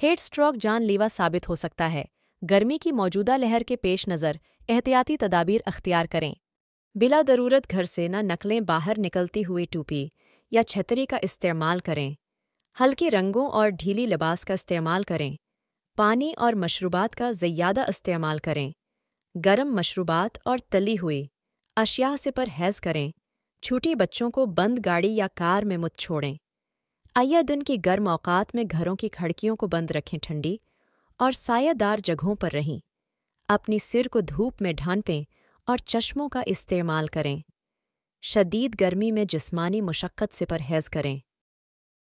head stroke जानलेवा साबित हो सकता है गर्मी की मौजूदा लहर के पेश नज़र एहतियाती तदाबीर अख्तियार करें बिला ज़रूरत घर से न नकलें बाहर निकलती हुई टूपी या छतरी का इस्तेमाल करें हल्के रंगों और ढीली लिबास का इस्तेमाल करें पानी और मशरूबात का ज़्यादा इस्तेमाल करें गर्म मशरूबात और तली हुई अशिया से पर हैज़ करें छोटी बच्चों को बंद गाड़ी या कार में मुत छोड़ें दिन की गर्म औकात में घरों की खिड़कियों को बंद रखें ठंडी और सायादार जगहों पर रहें अपनी सिर को धूप में ढांपें और चश्मों का इस्तेमाल करें शदीद गर्मी में जिस्मानी मुशक्क़त से परहेज़ करें